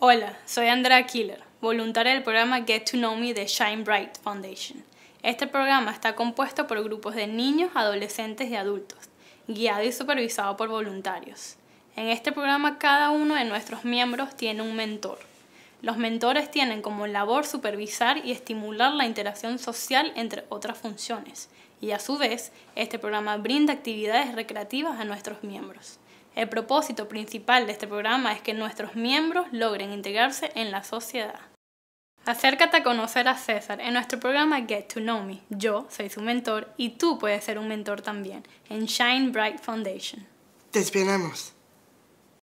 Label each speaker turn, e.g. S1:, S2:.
S1: Hola, soy Andrea Killer, voluntaria del programa Get to Know Me de Shine Bright Foundation. Este programa está compuesto por grupos de niños, adolescentes y adultos, guiado y supervisado por voluntarios. En este programa cada uno de nuestros miembros tiene un mentor. Los mentores tienen como labor supervisar y estimular la interacción social entre otras funciones, y a su vez, este programa brinda actividades recreativas a nuestros miembros. El propósito principal de este programa es que nuestros miembros logren integrarse en la sociedad. Acércate a conocer a César en nuestro programa Get to Know Me. Yo soy su mentor y tú puedes ser un mentor también en Shine Bright Foundation.
S2: Te esperamos.